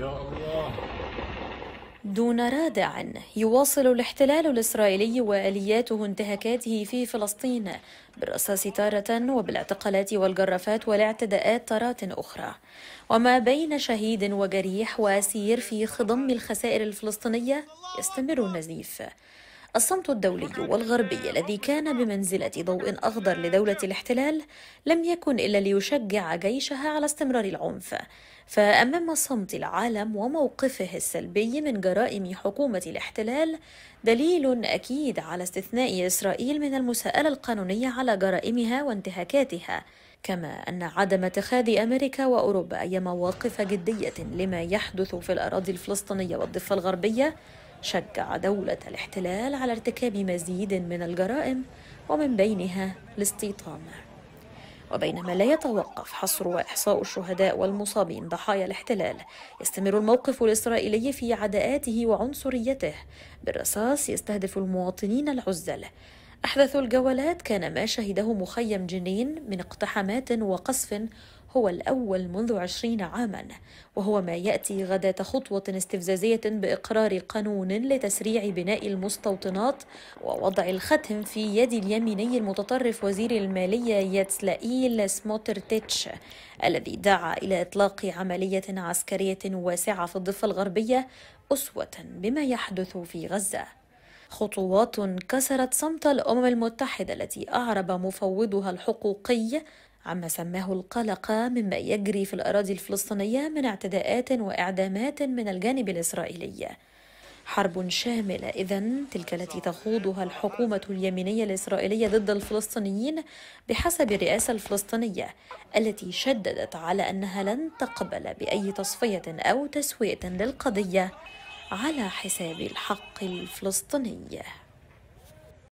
يا الله دون رادع يواصل الاحتلال الإسرائيلي وآلياته انتهاكاته في فلسطين بالرصاص تارة وبالاعتقالات والجرافات والاعتداءات تارة أخرى وما بين شهيد وجريح وأسير في خضم الخسائر الفلسطينية يستمر النزيف الصمت الدولي والغربي الذي كان بمنزلة ضوء أخضر لدولة الاحتلال لم يكن إلا ليشجع جيشها على استمرار العنف فأمام صمت العالم وموقفه السلبي من جرائم حكومة الاحتلال دليل أكيد على استثناء إسرائيل من المساءلة القانونية على جرائمها وانتهاكاتها كما أن عدم اتخاذ أمريكا وأوروبا أي مواقف جدية لما يحدث في الأراضي الفلسطينية والضفة الغربية شجع دولة الاحتلال على ارتكاب مزيد من الجرائم ومن بينها الاستيطان وبينما لا يتوقف حصر وإحصاء الشهداء والمصابين ضحايا الاحتلال يستمر الموقف الإسرائيلي في عداءاته وعنصريته بالرصاص يستهدف المواطنين العزل أحدث الجولات كان ما شهده مخيم جنين من اقتحامات وقصف هو الأول منذ عشرين عاما وهو ما يأتي غداة خطوة استفزازية بإقرار قانون لتسريع بناء المستوطنات ووضع الختم في يد اليميني المتطرف وزير المالية ياتسلائيل سموترتيتش الذي دعا إلى إطلاق عملية عسكرية واسعة في الضفة الغربية أسوة بما يحدث في غزة خطوات كسرت صمت الامم المتحده التي اعرب مفوضها الحقوقي عما سماه القلق مما يجري في الأراضي الفلسطينية من اعتداءات وإعدامات من الجانب الإسرائيلي حرب شاملة إذا تلك التي تخوضها الحكومة اليمينية الإسرائيلية ضد الفلسطينيين بحسب الرئاسة الفلسطينية التي شددت على أنها لن تقبل بأي تصفية أو تسوية للقضية على حساب الحق الفلسطيني